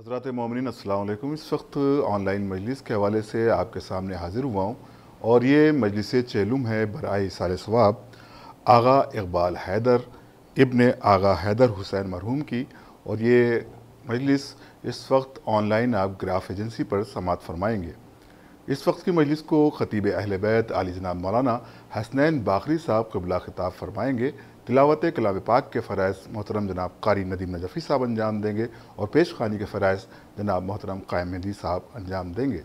हजरत ममिन असलकुम इस वक्त ऑनलाइन मजलिस के हवाले से आपके सामने हाज़िर हुआ हूँ और ये मजलिस चैलुम है बरए साल स्वाब आगा इकबाल हैदर इब्न आगा हैदर हुसैन मरहूम की और ये मजलिस इस वक्त ऑनलाइन आप ग्राफ एजेंसी पर समात फरमाएंगे इस वक्त की मजलिस को ख़तीब अहल बैत अली जनाब मौलाना हसनैन बाखरी साहब कबला खिताब फरमाएँगे तिलावत कलाब पाक के फ़रज़ मोहतरम जनाब कारी नदीम नजफ़ी साहब अंजाम देंगे और पेश खानी के फ़रज़ जनाब मोहतरम कायम मेदी साहब अंजाम देंगे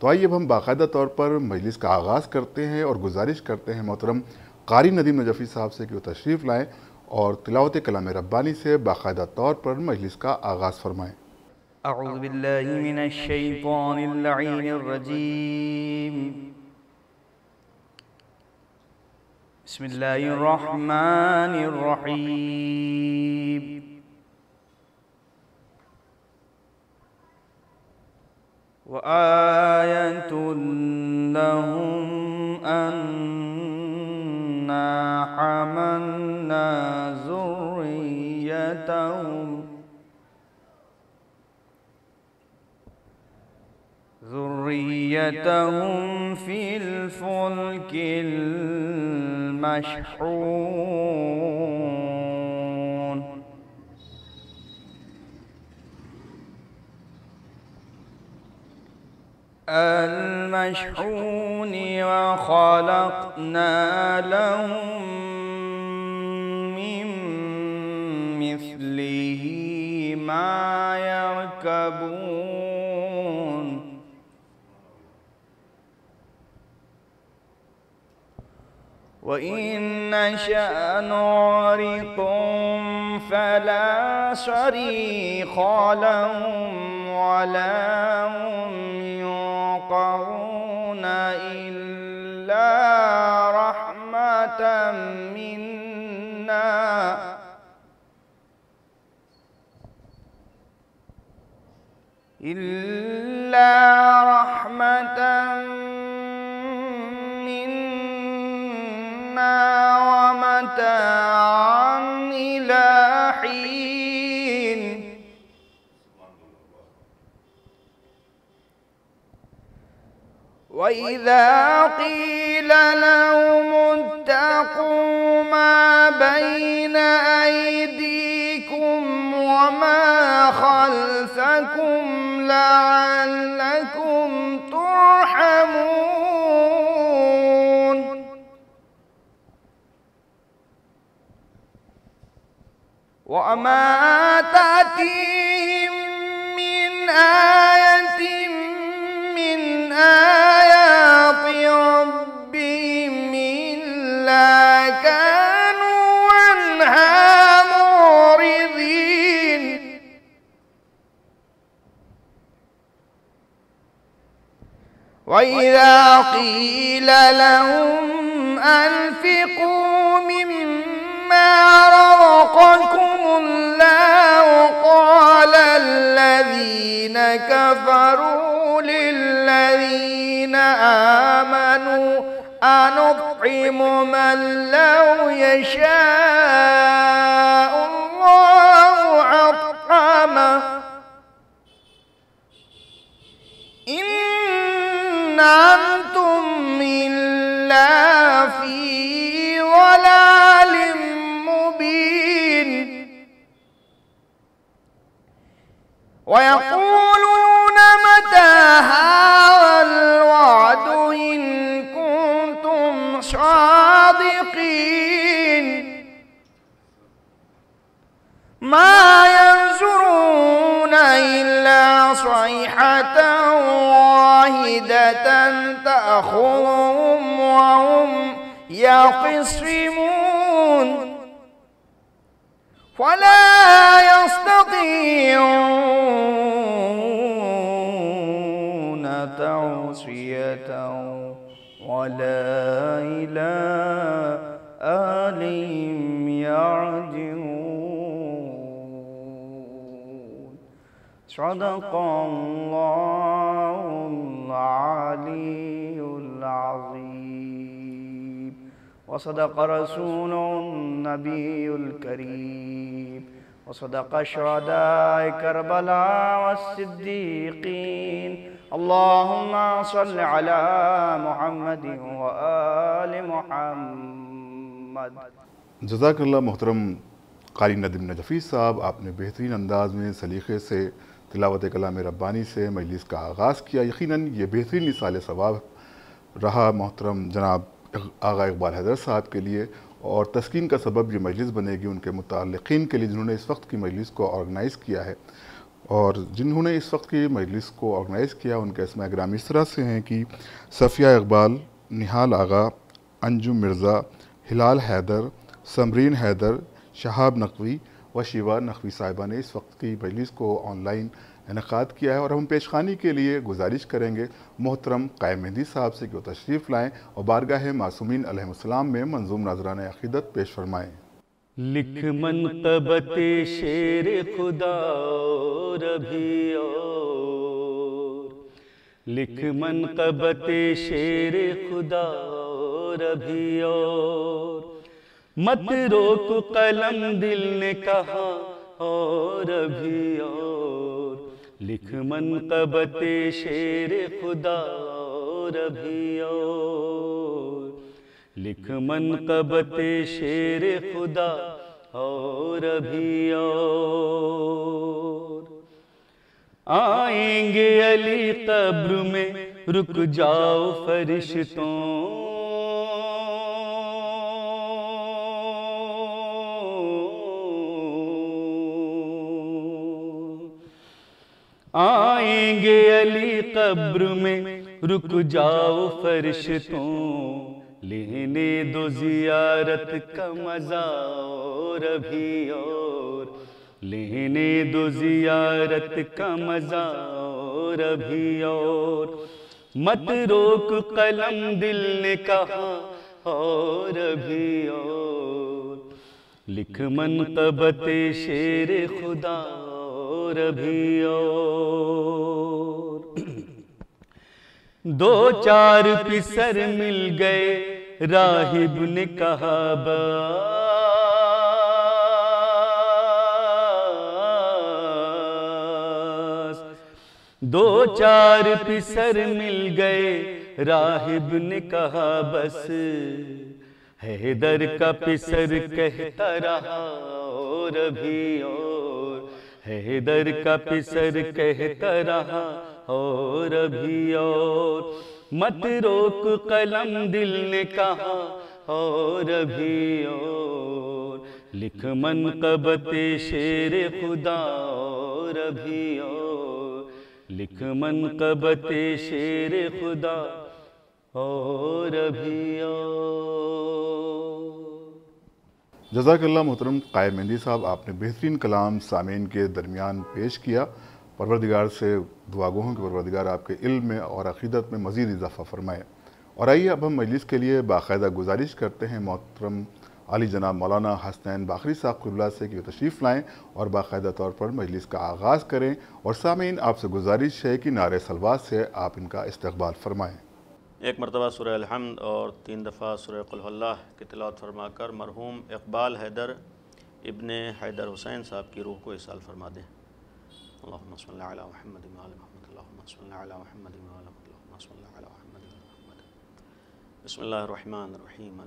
तो आइए अब हम बाकायदा तौर पर मजलिस का आगाज़ करते हैं और गुजारिश करते हैं मोहतरम कारी नदीम नजफ़ी साहब से कि वो तशरीफ़ लाएँ और तिलावत कलाम रब्बानी से बाकायदा तौर पर मजलिस का आगाज़ फ़रमाएँ أعوذ بالله من الشيطان اللعين الرجيم بسم الله الرحمن الرحيم وآية لهم أنا حملنا ذريتهم ذريتهم في الفلك المشحون المشحون وخلقنا لهم من مثله ما يركبون وإن نشأ نعرقهم فلا صريخ لهم ولا هم يوقعون إلا رحمة منا إلا رحمة منا ومتاعا إلى حين وإذا قيل لهم اتقوا ما بين أيديكم وما خلفكم لعلكم وما تأتيهم من آية من آيات ربهم إلا كانوا عنها معرضين وإذا قيل لهم أنفقوا مما رزقكم الله قال الذين كفروا للذين آمنوا أنطعم من لو يشاء الله أطعمه إن أنتم إلا في ضلال مبين ويقولون متى هذا الوعد إن كنتم صادقين ما ينظرون إلا صيحة واحدة تأخذهم وهم يقسمون فلا يستطيعون توصية ولا إلى أهلهم يرجعون صدق الله العلي العظيم وصدق رسول النبي الكريم وصدق شهداء كربلاء والصديقين اللهم صل على محمد وآل محمد जजाक मोहतरम कारी नदीम नजफ़ी साहब आपने बेहतरीन अंदाज में सलीक़े से तिलावत कलाम रब्बानी से मजलिस का आगाज़ किया यकीनन ये बेहतरीन निसाल सवाब रहा मोहतरम जनाब आगा इकबाल हैदर साहब के लिए और तस्किन का सबब ये मजलिस बनेगी उनके मुतालिन के लिए जिन्होंने इस वक्त की मजलिस को ऑर्गेनाइज़ किया है और जिन्होंने इस वक्त की मजलिस को ऑर्गेनाइज़ किया उनके इसम ग्राम इस तरह से हैं कि सफ़िया इकबाल निहाल आगा अंजुम मिर्ज़ा हिलाल हैदर समरीन हैदर शहाब नकवी व शिवा नकवी साहिबा ने इस वक्त की मजलिस को ऑनलाइन इनका किया है और हम पेशखानी के लिए गुजारिश करेंगे मोहतरम कायम साहब से कि वो तशरीफ़ लाएँ और बारगाह मासूमिन अलहलाम में मंजूम नाजरान अकीदत पेश फरमाएँ लिख मन तबते शेर खुदा और लिख मन तबते शेर खुदा और मत रोक कलम दिल ने कहा और भी और लिख मन कबते शेर खुदा और लिख मन कबते शेर खुदा और भी और आएंगे अली कब्र में रुक जाओ फरिश्तों आएंगे अली कब्र में रुक जाओ फरिश्तों लेने दो जियारत का मजा और अभी और लेने दो जियारत का मजा और अभी और मत रोक कलम दिल ने कहा और अभी और लिख मन तबते शेर खुदा और भी और दो चार पिसर मिल गए राहिब ने कहा बस दो चार पिसर मिल गए राहिब ने कहा बस हैदर का पिसर कहता रहा और भी और हैदर का पिसर कहता रहा और अभी और मत रोक कलम दिल ने कहा और अभी और लिख मन कबते शेर खुदा और अभी और लिख मन कबते शेर खुदा और अभी और जजाकल्ला मोहतरम काय मेहंदी साहब आपने बेहतरीन कलाम सामीन के दरमियान पेश किया परवरदिगार से दुआ गो हूँ कि परवरदिगार आपके इल्म में और अकीदत में मज़ीद इजाफ़ा फरमाए और आइए अब हम मजलिस के लिए बाकायदा गुजारिश करते हैं मोहतरम अली जनाब मौलाना हसनैन बाखरी साहब कुल्ला से कि तशरीफ़ लाएँ और बाकायदा तौर पर मजलिस का आगाज़ करें और सामीन आपसे गुजारिश है कि नारे सलवा से आप इनका इस्तबाल फरमाएँ एक मरतबा सुर अलहमद और तीन दफ़ा सुर कुल्ला की तलात फरमा कर मरहूम इकबाल हैदर इबन हैदर हुसैन साहब की रूह को इस साल फरमा दें महमद बसमीम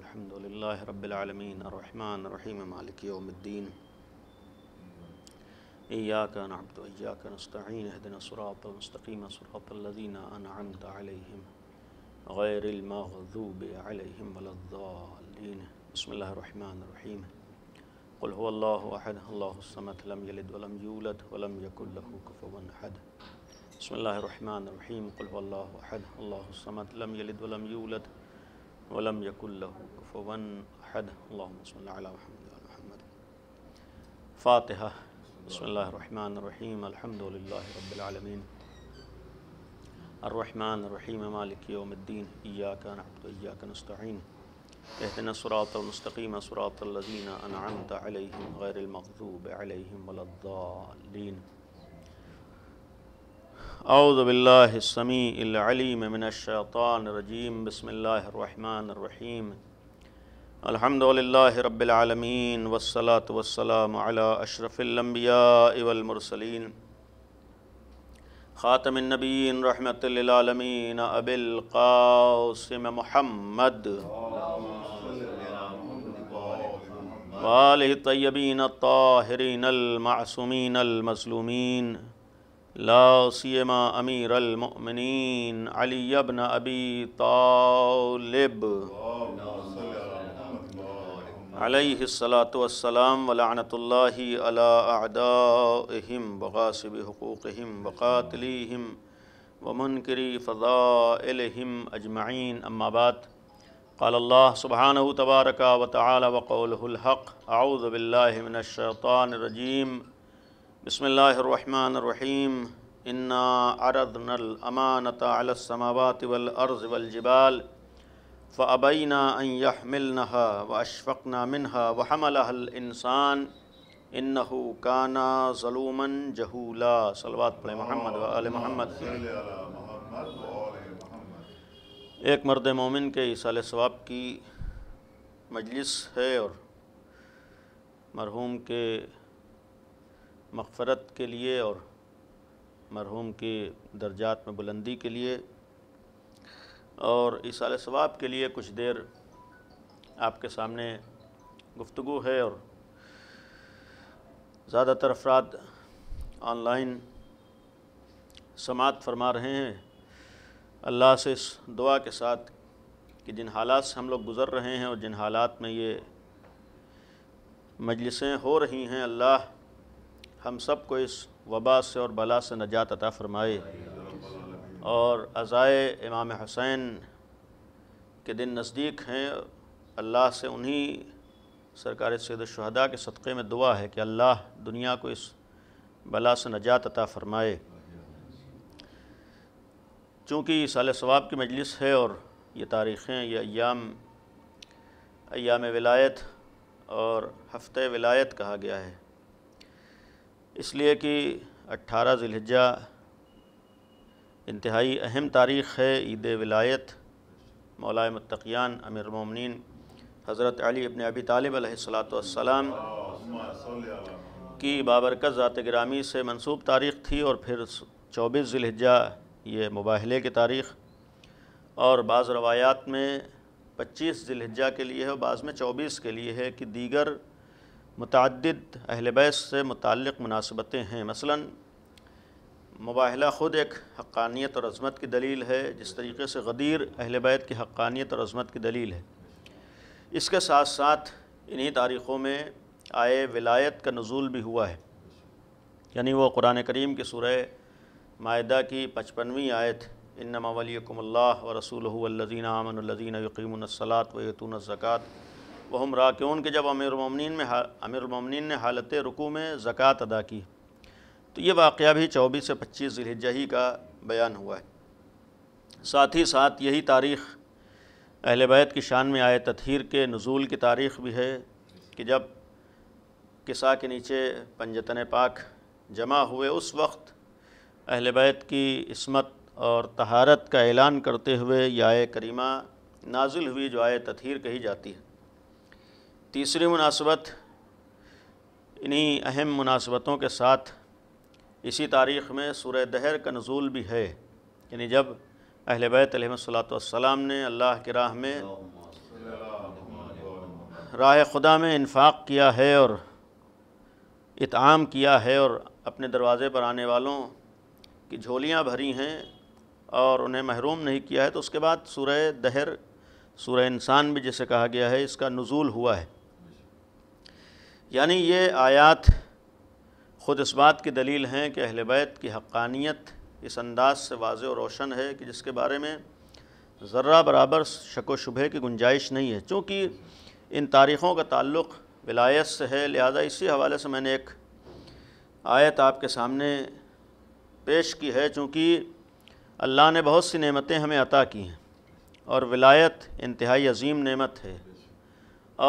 अलहमदिल्ला غير المغضوب عليهم ولا الضالين بسم الله الرحمن الرحيم قل هو الله أحد الله الصمد لم يلد ولم يولد ولم يكن له كفوا أحد بسم الله الرحمن الرحيم قل هو الله أحد الله الصمد لم يلد ولم يولد ولم يكن له كفوا أحد اللهم صل على محمد وعلى محمد فاتحة بسم الله الرحمن الرحيم الحمد لله رب العالمين अर्रहमानरहीम मालिकयोमद्दीन इयाका नबतयाकनस्तिन कहतना सुरातमस्तकीम सुरातलज़ीन अनत अलहम गैरमकूब अलहम वलद्दालीन अउज़बिल्लासमीमिनशानरजीम बसमीम अलहमदिल्ला रबालमीन वसलात वसलाम अला अशरफ़िलम्बिया इवलमरसलिन ख़ातमनबीन रहमतमीन अबिलकासम महमद वाल तयबीन ताहरीन अलमासूमीन अलमसलूमीन लासीमा अमीर अलमिन अली अबन अबी तालब अलैहिस्सलाम वलानतल्लाम वगासब हकूक़म वक़ातलीम वमनकरी फ़ज़ाम अजमाइन अम्माबाद काल्ला सुबहान तबारक वताल वक़लहक़ आउज़बिल्लिमिनशैतानरजीम बसमीम इन्ना अरदनलमानत अलसमावत वलअर्ज़ वलजबाल फ़बैना यहमिलनहा व अशफ़क़ना मिनहा व हमलहलसान इन्नहु काना ज़लूमन जहूला सलवात पढ़े मोहम्मद वाल मोहम्मद एक मर्द मोमिन के इसाल सवाब की मजलिस है और मरहूम के मगफ़रत के लिए और मरहूम के दर्जात में बुलंदी के लिए और इस सवाब के लिए कुछ देर आपके सामने गुफ्तु है और ज़्यादातर अफराद ऑनलाइन समात फरमा रहे हैं अल्लाह से इस दुआ के साथ कि जिन हालात से हम लोग गुज़र रहे हैं और जिन हालात में ये मजलिसें हो रही हैं अल्लाह हम सब को इस वबा से और बला से नजात अता फ़रमाए और अज़ाए इमाम हसैन के दिन नज़दीक हैं अल्लाह से उन्हीं सरकार सैद शहदा के सदक़े में दुआ है कि अल्लाह दुनिया को इस बला से नजात अता फ़रमाए चूँकि साल सवाब की मजलिस है और ये तारीख़ें ये अयाम अयाम विलायत और हफ्ते विलायत कहा गया है इसलिए कि अट्ठारह ज़िलहजा इंतहाई अहम तारीख़ है ईद विलायत मौलाए मतकियान अमीर ममिन हज़रत अली इबन अबी तालिब की बाबरकत ज़ात ग्रामी से मनसूब तारीख़ थी और फिर चौबीस ज़िलहिजा ये मुबाहले की तारीख़ और बाज़ रवायात में पच्चीस ज़िलहिजा के लिए है और बाज़ में चौबीस के लिए है कि दीगर मतदद अहल बैस से मुतक़ मुनासबतें हैं मसलन मुबाहला ख़ुद एक हक़ानियत और अज़मत की दलील है जिस तरीके से गदीर अहल बैत की हक्कानियत और अज़मत की दलील है इसके साथ साथ इन्हीं तारीख़ों में आए विलायत का नज़ुल भी हुआ है यानी वो कुरान करीम की सुरह माहा की पचपनवीं आयत इन वलीकमल्ला व रसूलज़ीन आमनज़ीन यकीमसलात वतून जक़ात वहम राकून के जब अमीर अमीरमिन में अमीरमिन ने हालत रुकू में ज़क़़त अदा की तो ये वाक़ भी चौबीस से पच्चीस जिलहिजा ही का बयान हुआ है साथ ही साथ यही तारीख़ अहल बैत की शान में आए तथहर के नज़ूल की तारीख़ भी है कि जब किसा के नीचे पंजतन पाक जमा हुए उस वक्त अहल बैत की इसमत और तहारत का ऐलान करते हुए यह आय करीमा नाजिल हुई जो आय तथहर कही जाती है तीसरी मुनासबत इन्हीं अहम मुनासबतों के साथ इसी तारीख़ में सूर दहर का नज़ूल भी है यानी जब अहल बैतलाम ने अल्लाह के राह में राह खुदा में इन्फाक़ किया है और इतम किया है और अपने दरवाज़े पर आने वालों की झोलियाँ भरी हैं और उन्हें महरूम नहीं किया है तो उसके बाद सूर दहर सूर्य इंसान भी जिसे कहा गया है इसका नज़ूल हुआ है यानी ये आयात ख़ुद इस बात की दलील हैं कि अहल बैत की हक़ानियत इस अंदाज से वाज और रोशन है कि जिसके बारे में ज़र्रा बराबर शक व शुबह की गुंजाइश नहीं है चूँकि इन तारीख़ों का ताल्लुक़ विलायत से है लिहाजा इसी हवाले से मैंने एक आयत आपके सामने पेश की है चूँकि अल्लाह ने बहुत सी नेमतें हमें अता की हैं और विलायत इंतहाई अजीम नेमत है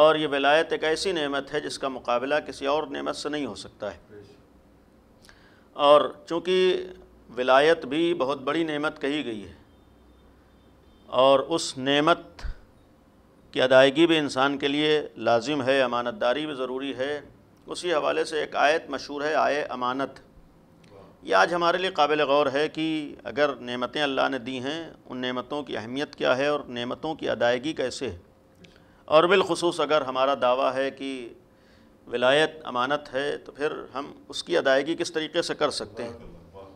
और ये विलायत एक ऐसी नेमत है जिसका मुकाबला किसी और नेमत से नहीं हो सकता है और चूँकि विलायत भी बहुत बड़ी नेमत कही गई है और उस नेमत की अदायगी भी इंसान के लिए लाजिम है अमानतदारी भी ज़रूरी है उसी हवाले से एक आयत मशहूर है आय अमानत ये आज हमारे लिए काबिल गौर है कि अगर नेमतें अल्लाह ने दी हैं उन नेमतों की अहमियत क्या है और नेमतों की अदायगी कैसे है और बिलखसूस अगर हमारा दावा है कि विलायत अमानत है तो फिर हम उसकी अदायगी किस तरीके से कर सकते हैं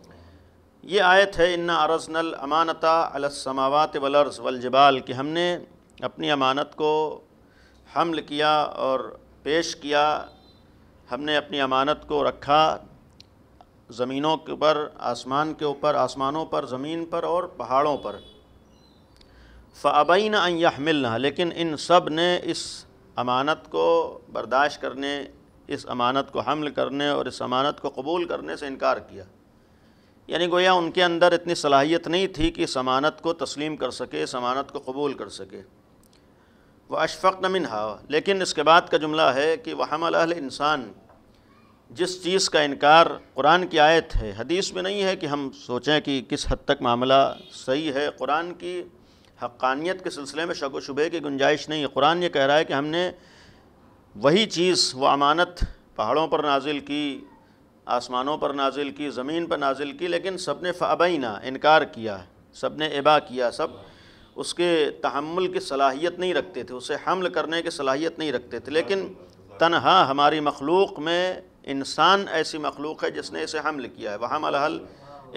ये आयत है इन्ना अरजनल अमानता अलसमावत वलर्स वलजबाल कि हमने अपनी अमानत को हमल किया और पेश किया हमने अपनी अमानत को रखा ज़मीनों के ऊपर आसमान के ऊपर आसमानों पर ज़मीन पर और पहाड़ों पर फ़ाबैन यहमिलना लेकिन इन सब ने इस अमानत को बर्दाश्त करने इस अमानत को हमल करने और इस अमानत को कबूल करने से इनकार किया यानी गोया उनके अंदर इतनी सलाहियत नहीं थी कि इस अमानत को तस्लीम कर सके इस अमानत को कबूल कर सके वह अशफ़क़ मिन हा लेकिन इसके बाद का जुमला है कि वह हमल इंसान जिस चीज़ का इनकार कुरान की आयत है हदीस में नहीं है कि हम सोचें कि किस हद तक मामला सही है कुरान की हक्कानियत के सिलसिले में शक व शुबे की गुंजाइश नहीं है कुरान ये कह रहा है कि हमने वही चीज़ व अमानत पहाड़ों पर नाजिल की आसमानों पर नाजिल की ज़मीन पर नाजिल की लेकिन सब ने फ़ाबैना इनकार किया सब ने इबा किया सब उसके तहमुल की सलाहियत नहीं रखते थे उसे हमल करने की सलाहियत नहीं रखते थे लेकिन तनहा हमारी मखलूक में इंसान ऐसी मखलूक है जिसने इसे हमल किया है वहाँ मलहल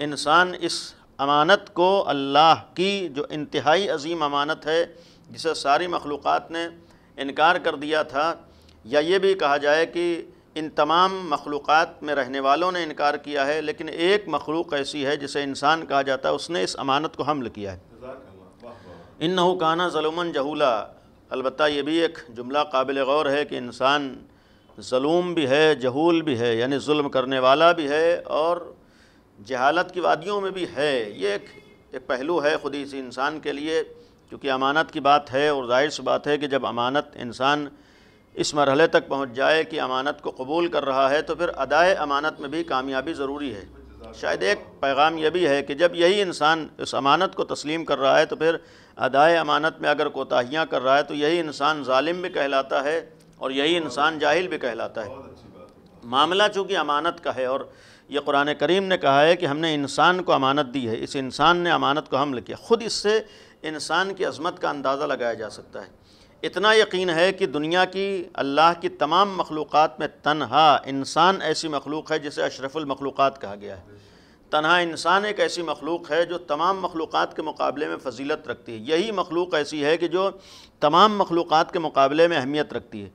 इंसान इस अमानत को अल्लाह की जो इंतहाई अजीम अमानत है जिसे सारी मखलूक़ ने इनकार कर दिया था या ये भी कहा जाए कि इन तमाम मखलूक़ात में रहने वालों ने इनकार किया है लेकिन एक मखलूक ऐसी है जिसे इंसान कहा जाता है उसने इस अमानत को हमल किया है इन नहुकाना ज़लूमन जहूला अलबत् ये भी एक जुमला काबिल गौर है कि इंसान ज़लूम भी है जहूल भी है यानी जुल्म करने वाला भी है और जहालत की वादियों में भी है ये एक एक पहलू है खुद इस इंसान के लिए क्योंकि अमानत की बात है और जाहिर सी बात है कि जब अमानत इंसान इस मरहले तक पहुंच जाए कि अमानत को कबूल कर रहा है तो फिर अदाए अमानत में भी कामयाबी ज़रूरी है शायद एक पैगाम यह भी है कि जब यही इंसान इस अमानत को तस्लीम कर रहा है तो फिर अदाए अमानत में अगर कोताहियाँ कर रहा है तो यही इंसान ालिम भी कहलाता है और यही इंसान जाहिल भी कहलाता है मामला चूँकि अमानत का है और ये कुरान करीम ने कहा है कि हमने इंसान को अमानत दी है इस इंसान ने अमानत को हम लिखे ख़ुद इससे इंसान की अजमत का अंदाज़ा लगाया जा सकता है इतना यकीन है कि दुनिया की अल्लाह की तमाम मखलूक़ात में तनहा इंसान ऐसी मखलूक है जिसे अशरफुलमखलूक़ात कहा गया है तनहा इंसान एक ऐसी मखलूक है जो तमाम मखलूक़ के मुकाबले में फजीलत रखती है यही मखलूक ऐसी है कि जो तमाम मखलूक़ के मुकाबले में अहमियत रखती है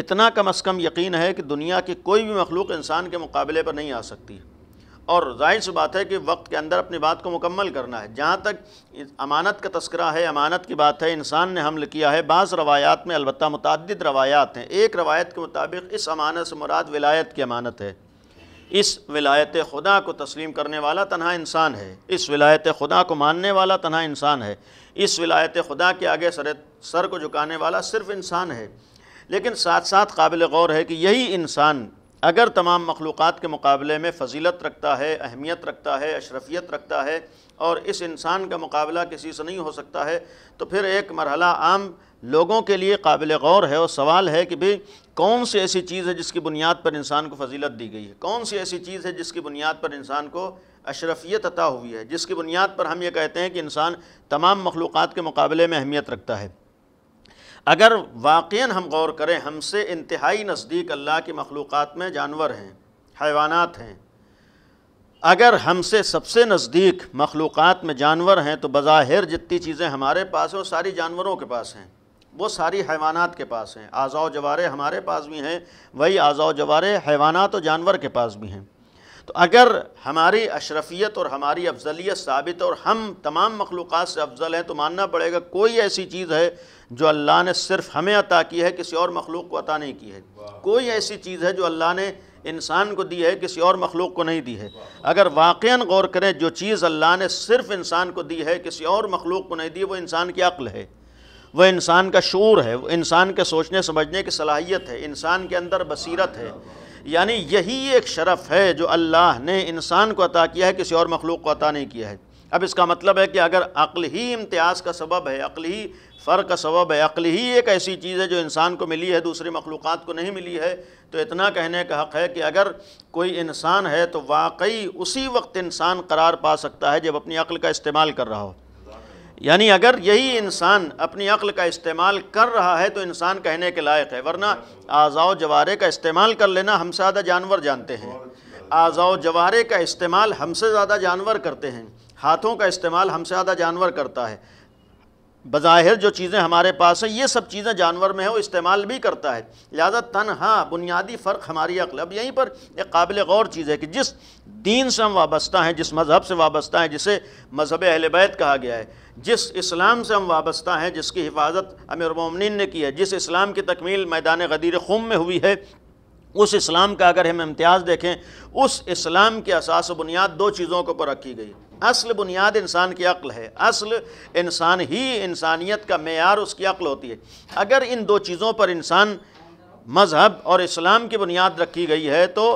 इतना कम अज़ कम यकीन है कि दुनिया की कोई भी मखलूक इंसान के मुकाबले पर नहीं आ सकती और जाहिर सी बात है कि वक्त के अंदर अपनी बात को मुकम्मल करना है जहाँ तक अमानत का तस्करा है अमानत की बात है इंसान ने हमल किया है बाज़ रवायात में अलबत् मतद रवायात हैं एक रवायत के मुताबिक इस अमानत से मुराद विलायत की अमानत है इस विलायत खुदा को तस्लीम करने वाला तनहा इंसान है इस विलायत खुदा को मानने वाला तनहा इंसान है इस विलायत खुदा के आगे सर सर को झुकाने वाला सिर्फ़ इंसान है लेकिन साथ साथ काबिल गौर है कि यही इंसान अगर तमाम मखलूक़ के मुकाबले में फजीलत रखता है अहमियत रखता है अशरफियत रखता है और इस इंसान का मुकाबला किसी से नहीं हो सकता है तो फिर एक मरहला आम लोगों के लिए काबिल गौर है और सवाल है कि भाई कौन सी ऐसी चीज़ है जिसकी बुनियाद पर इंसान को फजीलत दी गई है कौन सी ऐसी चीज़ है जिसकी बुनियाद पर इंसान को अशरफियत अता हुई है जिसकी बुनियाद पर हम ये कहते हैं कि इंसान तमाम मखलूक़ के मुकाबले में अहमियत रखता है अगर वाक़ हम गौर करें हमसे इंतहाई नज़दीक अल्लाह की मखलूक़ात में जानवर हैं हैवानात हैं अगर हमसे सबसे नज़दीक मखलूक़ात में जानवर हैं तो बज़ाहिर जितनी चीज़ें हमारे पास हैं वो सारी जानवरों के पास हैं वो सारी हैवानात के पास हैं आज़ाव जवारे हमारे पास भी हैं वही आज़ाव जवारे हैवानात और जानवर के पास भी हैं तो अगर हमारी अशरफियत और हमारी अफजलियत साबित और हम तमाम मखलूक़ात से अफजल हैं तो मानना पड़ेगा कोई ऐसी चीज़ है जो अल्लाह ने सिर्फ हमें अता की है किसी और मखलूक को अता नहीं की है कोई ऐसी चीज़ है जो अल्लाह ने इंसान को दी है किसी और मखलूक को नहीं दी है अगर वाकया गौर करें जो चीज़ अल्लाह ने सिर्फ इंसान को दी है किसी और मखलूक को नहीं दी वो इंसान की अक्ल है वह इंसान का शूर है वह इंसान के सोचने समझने की सलाहियत है इंसान के अंदर बसीरत है यानी यही एक शरफ़ है जो अल्लाह ने इंसान को अता किया है किसी और मखलूक को अता नहीं किया है अब इसका मतलब है कि अगर अक्ल ही इम्तियाज़ का सबब है अक्ल ही फ़र्क सबब अक्ल ही एक ऐसी चीज़ है जो इंसान को मिली है दूसरी मखलूक़ को नहीं मिली है तो इतना कहने का हक़ है कि अगर कोई इंसान है तो वाकई उसी वक्त इंसान करार पा सकता है जब अपनी अक्ल का इस्तेमाल कर रहा हो यानी अगर यही इंसान अपनी अक्ल का इस्तेमाल कर रहा है तो इंसान कहने के लायक है वरना आज़ाओ जवारे का इस्तेमाल कर लेना हमसे ज़्यादा जानवर जानते हैं आज़ाव जवारे का इस्तेमाल हमसे ज़्यादा जानवर करते हैं हाथों का इस्तेमाल हमसे ज़्यादा जानवर करता है बज़ाहिर जो चीज़ें हमारे पास हैं ये सब चीज़ें जानवर में है वो इस्तेमाल भी करता है लिहाजा तनहा बुनियादी फ़र्क हमारी अकल अब यहीं पर एक काबिल गौर चीज़ है कि जिस दीन से हम वाबस्ता हैं जिस मज़हब से वाबस्ता हैं जिसे मज़हब अहलबैत कहा गया है जिस इस्लाम से हम वाबस्ता हैं जिसकी हिफाजत अमिर ममिन ने की है जिस इस्लाम की तकमील मैदान गदीर खुम में हुई है उस इस्लाम का अगर हम इम्तियाज़ देखें उस इस्लाम के असास बुनियाद दो चीज़ों के ऊपर रखी गई असल बुनियाद इंसान की अक्ल है असल इंसान ही इंसानियत का मैार उसकी अक्ल होती है अगर इन दो चीज़ों पर इंसान मज़हब और इस्लाम की बुनियाद रखी गई है तो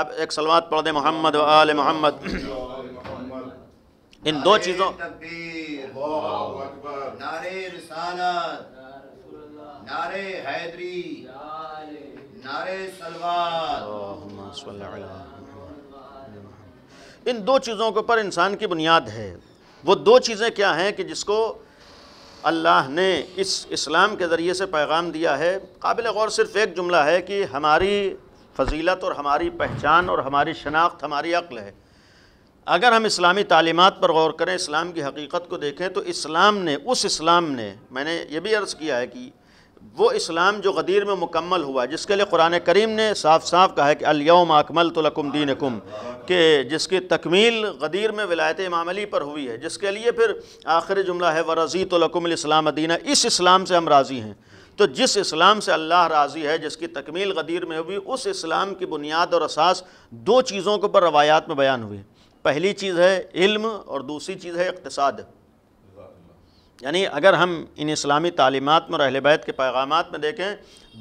आप एक सलवात पढ़ दें मोहम्मद आल मोहम्मद इन दो चीज़ों नारे हैदरी इन दो चीज़ों के ऊपर इंसान की बुनियाद है वो दो चीज़ें क्या हैं कि जिसको अल्लाह ने इस इस्लाम के ज़रिए से पैगाम दिया है काबिल गौर सिर्फ एक जुमला है कि हमारी फजीलत और हमारी पहचान और हमारी शनाख्त हमारी अक्ल है अगर हम इस्लामी तालीमत पर गौर करें इस्लाम की हकीकत को देखें तो इस्लाम ने उस इस्लाम ने मैंने ये भी अर्ज़ किया है कि वो इस्लाम जो गदीर में मुकम्मल हुआ जिसके लिए कुरान करीम ने साफ साफ कहा है कि अलयम अकमल तो लकुम दीन कुम के जिसकी तकमील गदीर में विलायत इमाम अली पर हुई है जिसके लिए फिर आखिर जुमला है वरजी तो इस्लाम दीना इस इस्लाम से हम राज़ी हैं तो जिस इस्लाम से अल्लाह राज़ी है जिसकी तकमील गदीर में हुई उस इस्लाम की बुनियाद और असास दो चीज़ों के ऊपर रवायात में बयान हुई पहली चीज़ है इल्म और दूसरी चीज़ है इकतसाद यानी अगर हम इन इस्लामी तालीमत में अहल बैत के पैगाम में देखें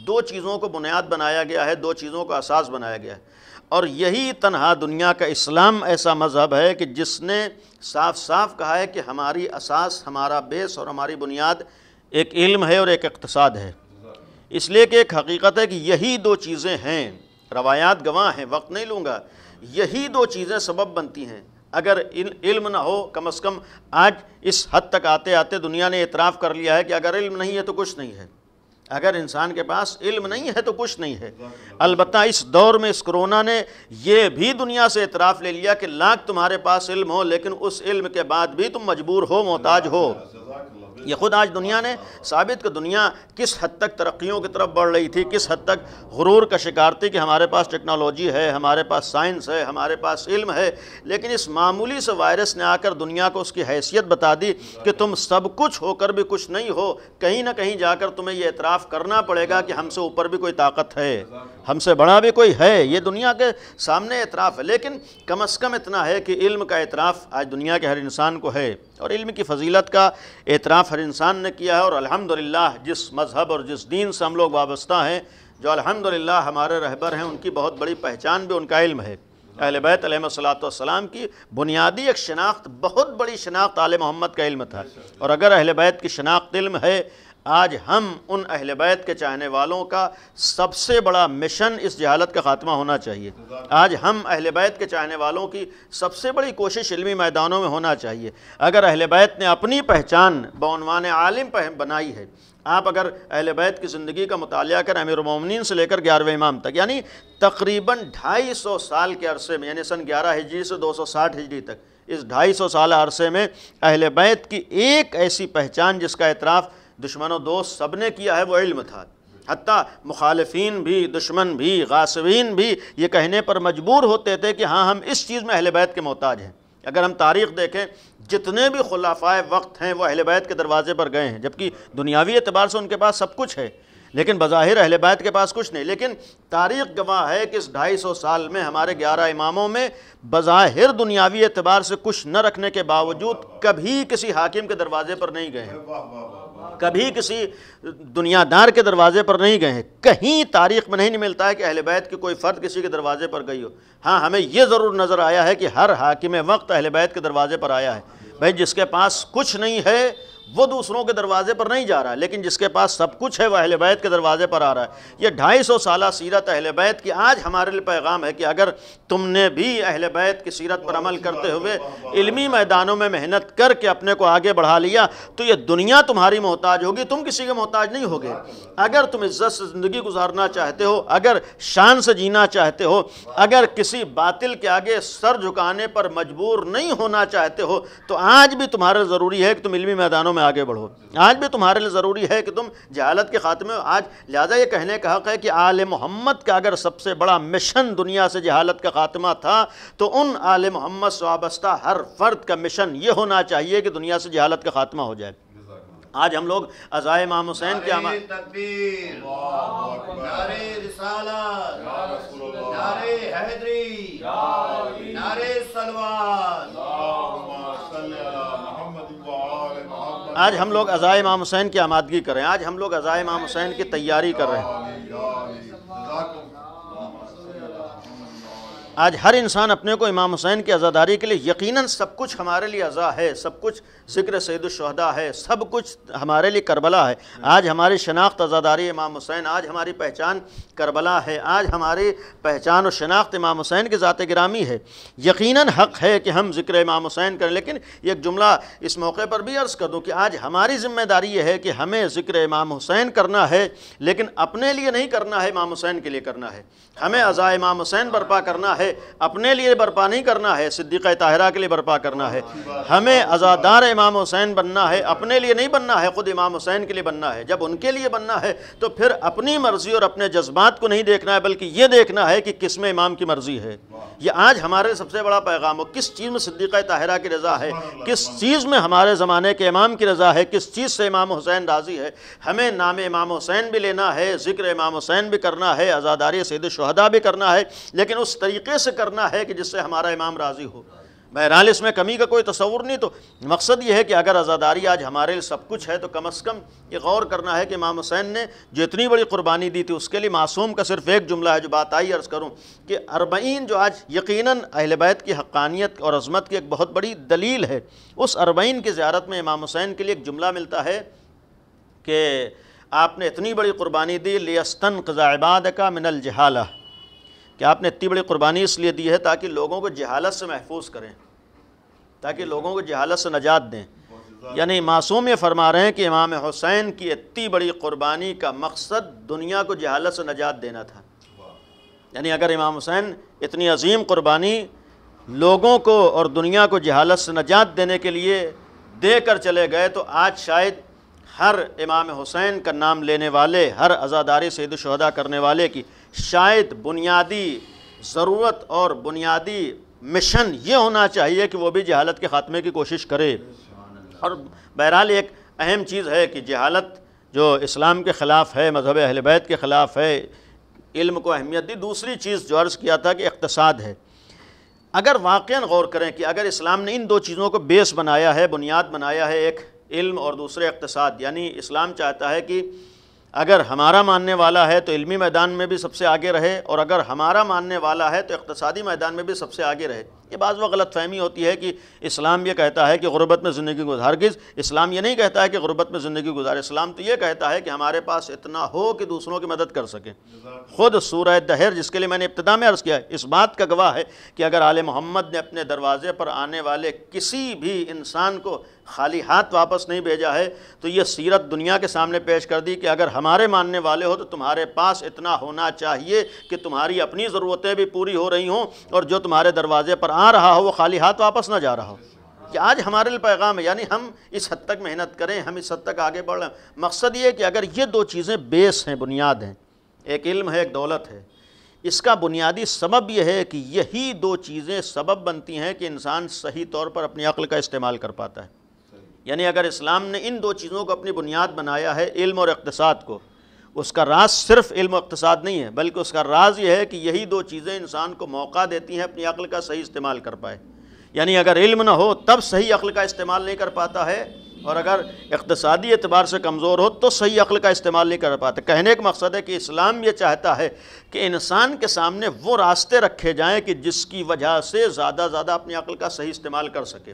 दो चीज़ों को बुनियाद बनाया गया है दो चीज़ों को असास बनाया गया है और यही तनहा दुनिया का इस्लाम ऐसा मज़हब है कि जिसने साफ साफ कहा है कि हमारी असास हमारा बेस और हमारी बुनियाद एक इल्म है और एक अकतसाद है इसलिए कि एक हकीकत है कि यही दो चीज़ें हैं रवायात गवाह हैं वक्त नहीं लूँगा यही दो चीज़ें सबब बनती हैं अगर इल, इल्म ना हो कम अज़ कम आज इस हद तक आते आते दुनिया ने इतराफ़ कर लिया है कि अगर इल्म नहीं है तो कुछ नहीं है अगर इंसान के पास इल्म नहीं है तो कुछ नहीं है अलबत् इस दौर में इस कोरोना ने यह भी दुनिया से इतराफ़ ले लिया कि लाख तुम्हारे पास इल्म हो लेकिन उस इल्म के बाद भी तुम मजबूर हो मोहताज हो ये ख़ुद आज दुनिया ने साबित कि दुनिया किस हद तक तरक्कीों की तरफ बढ़ रही थी किस हद तक गुरूर का शिकार थी कि हमारे पास टेक्नोलॉजी है हमारे पास साइंस है हमारे पास इल्म है लेकिन इस मामूली से वायरस ने आकर दुनिया को उसकी हैसियत बता दी कि तुम सब कुछ होकर भी कुछ नहीं हो कहीं ना कहीं जाकर तुम्हें यह एतराफ़ करना पड़ेगा कि हमसे ऊपर भी कोई ताकत है हमसे बड़ा भी कोई है ये दुनिया के सामने एतराफ़ है लेकिन कम अज़ कम इतना है कि इल्म का एतराफ़ आज दुनिया के हर इंसान को है और इल्म की फजीलत का एतराफ़ हर इंसान ने किया है और अल्हम्दुलिल्लाह जिस मज़हब और जिस दीन से हम लोग वाबस्ता हैं जो अल्हम्दुलिल्लाह हमारे रहबर हैं उनकी बहुत बड़ी पहचान भी उनका इल्म है अहल बैत सलाम की बुनियादी एक शनाख्त बहुत बड़ी शनाख्त आल मोहम्मद का इल्म था और अगर अहल बैत की शनाख्त इल्म है आज हम उन अहल बैत के चाहने वालों का सबसे बड़ा मिशन इस जहालत का ख़ात्मा होना चाहिए आज हम अहल बैत के चाहने वालों की सबसे बड़ी कोशिश इलमी मैदानों में होना चाहिए अगर अहल बैत ने अपनी पहचान बनवान आलिम पहम बनाई है आप अगर अहल बैत की ज़िंदगी का मुताल कर अमीर उमिन से लेकर ग्यारहवें इमाम तक यानी तकरीबन ढाई सौ साल के अरसे में यानी सन ग्यारह हिजरी से दो सौ साठ हिजरी तक इस ढाई सौ साल अरसे में अहल बैत की एक ऐसी पहचान जिसका एतराफ़ दुश्मन दोस्त सब ने किया है वो इल्म था हत्ता मुखालफी भी दुश्मन भी गासवीन भी ये कहने पर मजबूर होते थे कि हाँ हम इस चीज़ में अहल बैत के मोहताज हैं अगर हम तारीख़ देखें जितने भी खुलाफाए वक्त हैं वह अहल बैत के दरवाज़े पर गए हैं जबकि दुनियावी एतबार से उनके पास सब कुछ है लेकिन बज़ाहिर अहल बैत के पास कुछ नहीं लेकिन तारीख गवाह है कि इस ढाई सौ साल में हमारे ग्यारह इमामों में बज़ाहिर दुनियावी एतबार से कुछ न रखने के बावजूद कभी किसी हाकिम के दरवाजे पर नहीं गए हैं कभी किसी दुनियादार के दरवाजे पर नहीं गए हैं कहीं तारीख में नहीं मिलता है कि अहल बैत की कोई फ़र्द किसी के दरवाजे पर गई हो हाँ हमें यह ज़रूर नज़र आया है कि हर हाकिम वक्त अहल बैत के दरवाजे पर आया है भाई जिसके पास कुछ नहीं है वो दूसरों के दरवाजे पर नहीं जा रहा है लेकिन जिसके पास सब कुछ है वह अहल बैत के दरवाजे पर आ रहा है ये ढाई सौ साल सीरत अहल बैत की आज हमारे लिए पैगाम है कि अगर तुमने भी अहल बैत की सीरत पर अमल करते हुए इल्मी मैदानों में मेहनत करके अपने को आगे बढ़ा लिया तो ये दुनिया तुम्हारी मोहताज होगी तुम किसी के मोहताज नहीं होगे अगर तुम इज्जत से ज़िंदगी गुजारना चाहते हो अगर शान से जीना चाहते हो अगर किसी बातिल के आगे सर झुकाने पर मजबूर नहीं होना चाहते हो तो आज भी तुम्हारा ज़रूरी है कि तुम इल्मी मैदानों में में आगे बढ़ो आज भी तुम्हारे लिए ज़रूरी है कि तुम जहालत के खात्मे आज लिहाजा ये कहने का हक़ है कि आल मोहम्मद का अगर सबसे बड़ा मिशन दुनिया से जहालत का खात्मा था तो उन आल मोहम्मद से वाबस्ता हर फर्द का मिशन ये होना चाहिए कि दुनिया से जहालत का खात्मा हो जाए आज हम लोग अजाय इमाम हुसैन के हमारे आज हम लोग अजाय इमाम हुसैन की आमादगी कर रहे हैं आज हम लोग अजाय इमाम हुसैन की तैयारी कर रहे हैं आज हर इंसान अपने को इमाम हुसैन की आज़ादारी के लिए यकीनन सब कुछ हमारे लिए अज़ा है सब कुछ ज़िक्र सैदुलशहदा है सब कुछ हमारे लिए करबला है आज हमारी शनाख्त आज़ादारी इमाम हुसैन आज हमारी पहचान करबला है आज हमारी पहचान और शनाख्त इमाम हुसैन की ज़ात गिरामी है यकीनन हक़ है कि हम ज़िक्र इमाम हुसैन करें लेकिन एक जुमला इस मौके पर भी अर्ज़ कर दूँ कि आज हमारी ज़िम्मेदारी यह है कि हमें ज़िक्र इमाम हुसैन करना है लेकिन अपने लिए नहीं करना है इमाम हुसैन के लिए करना है हमें अज़ा इमाम हुसैन बर्पा करना है अपने लिए बर्पा नहीं करना है सिद्दीक़ ताहरा के लिए बर्पा करना है हमें अज़ादार इमाम हुसैन बनना है अपने लिए नहीं बनना है ख़ुद इमाम हुसैन के लिए बनना है जब उनके लिए बनना है तो फिर अपनी मर्ज़ी और अपने जज्बात को नहीं देखना है बल्कि ये देखना है कि किस में इमाम की मर्ज़ी है ये आज हमारे सबसे बड़ा पैगाम हो किस चीज़ में सिद्दीक़ ताहरा की रज़ा है किस चीज़ में हमारे ज़माने के इमाम की रज़ा है किस चीज़ से इमाम हुसैन राज़ी है हमें नाम इमाम हुसैन भी लेना है ज़िक्र इमाम हुसैन भी करना है आज़ादारी सैद शहदा भी करना है लेकिन उस तरीके से करना है कि जिससे हमारा इमाम राज़ी हो बहरहाल इसमें कमी का कोई तस्वुर नहीं तो मकसद ये है कि अगर आज़ादारी आज हमारे लिए सब कुछ है तो कम अज़ कम ये गौर करना है कि इमाम हुसैन ने जो इतनी बड़ी कुर्बानी दी थी उसके लिए मासूम का सिर्फ एक जुमला है जो बात आई अर्ज़ करूँ कि अरबईन जो आज यकीन अहल बैत की हकानियत और अजमत की एक बहुत बड़ी दलील है उस अरबईन की ज्यारत में इमाम हुसैन के लिए एक जुमला मिलता है कि आपने इतनी बड़ी कुर्बानी दी लियस्तन कज़ाबाद का मिनल जहाला कि आपने इतनी बड़ी कुर्बानी इसलिए दी है ताकि लोगों को जहालत से महफूज करें ताकि लोगों को जहालत से नजात दें यानी मासूम ये फरमा रहे हैं कि इमाम हुसैन की इतनी बड़ी कुर्बानी का मकसद दुनिया को जहालत से नजात देना था यानी अगर इमाम हुसैन इतनी अजीम कुर्बानी लोगों को और दुनिया को जहालत से नजात देने के लिए दे कर चले गए तो आज शायद हर इमाम हुसैन का नाम लेने वाले हर आज़ादारी सैद शहदा करने वाले की शायद बुनियादी ज़रूरत और बुनियादी मिशन ये होना चाहिए कि वह भी जहालत के ख़ात्मे की कोशिश करे और बहरहाल एक अहम चीज़ है कि जहालत जो इस्लाम के ख़िलाफ़ है मज़हब अहलबैत के ख़िलाफ़ है इल्म को अहमियत दी दूसरी चीज़ जो अर्ज़ किया था कि इकतसाद है अगर वाक़ गौर करें कि अगर इस्लाम ने इन दो चीज़ों को बेस बनाया है बुनियाद बनाया है एक इल्म और दूसरे इकतसाद यानी इस्लाम चाहता है कि अगर हमारा मानने वाला है तो इल्मी मैदान में भी सबसे आगे रहे और अगर हमारा मानने वाला है तो इकतसादी मैदान में भी सबसे आगे रहे ये बाज़ गलत फहमी होती है कि इस्लाम ये कहता है कि गुरबत में ज़िंदगी गुजार किस इस्लाम ये नहीं कहता है कि गुरबत में ज़िंदगी गुजार इस्लाम तो ये कहता है कि हमारे पास इतना हो कि दूसरों की मदद कर सकें ख़ुद सूरह दहर जिसके लिए मैंने इब्तदा में अर्ज़ किया है इस बात का गवाह है कि अगर आल मोहम्मद ने अपने दरवाज़े पर आने वाले किसी भी इंसान को खाली हाथ वापस नहीं भेजा है तो ये सीरत दुनिया के सामने पेश कर दी कि अगर हमारे मानने वाले हो तो तुम्हारे पास इतना होना चाहिए कि तुम्हारी अपनी ज़रूरतें भी पूरी हो रही हों और जो तुम्हारे दरवाजे पर आ रहा हो वो खाली हाथ वापस ना जा रहा हो कि आज हमारे लिए पैगाम है यानी हम इस हद तक मेहनत करें हम इस हद तक आगे बढ़ें मकसद ये कि अगर ये दो चीज़ें बेस हैं बुनियाद हैं एक इल्म है एक दौलत है इसका बुनियादी सबब यह है कि यही दो चीज़ें सबब बनती हैं कि इंसान सही तौर पर अपनी अक्ल का इस्तेमाल कर पाता है यानी अगर इस्लाम ने इन दो चीज़ों को अपनी बुनियाद बनाया है इल्म और अकतसाद को उसका राज सिर्फ इल्म अकतसाद नहीं है बल्कि उसका राज यह है कि यही दो चीज़ें इंसान को मौका देती हैं अपनी अक्ल का सही इस्तेमाल कर पाए यानी अगर इल्म ना हो तब सही अक्ल का इस्तेमाल नहीं कर पाता है और अगर इकतसादी एतबार से कमज़ोर हो तो सही अक्ल का इस्तेमाल नहीं कर पाता कहने का मकसद है कि इस्लाम ये चाहता है कि इंसान के सामने वो रास्ते रखे जाएँ कि जिसकी वजह से ज़्यादा ज़्यादा अपनी अक्ल का सही इस्तेमाल कर सके